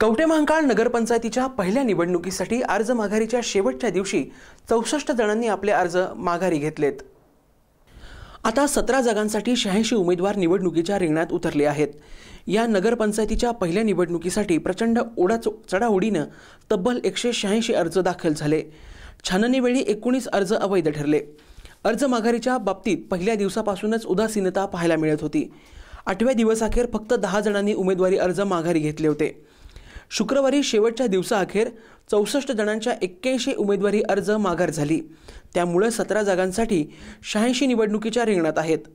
कवठे महांकाळ नगरपंचायतीच्या पहिल्या निवडणुकीसाठी अर्ज माघारीच्या शेवटच्या दिवशी चौसष्ट जणांनी आपले अर्ज माघारी घेतलेत आता सतरा जागांसाठी शहाऐंशी उमेदवार निवडणुकीच्या रिंगणात उतरले आहेत या नगरपंचायतीच्या पहिल्या निवडणुकीसाठी प्रचंड ओढा चढाओढीनं तब्बल एकशे शहाऐंशी अर्ज दाखल झाले छाननीवेळी एकोणीस अर्ज अवैध ठरले अर्ज माघारीच्या बाबतीत पहिल्या दिवसापासूनच उदासीनता पाहायला मिळत होती आठव्या दिवसाखेर फक्त दहा जणांनी उमेदवारी अर्ज माघारी घेतले होते शुक्रवारी शेवटच्या दिवसाअखेर चौसष्ट जणांच्या एक्क्याऐंशी उमेदवारी अर्ज माघार झाली त्यामुळे सतरा जागांसाठी शहाऐंशी निवडणुकीच्या रिंगणात आहेत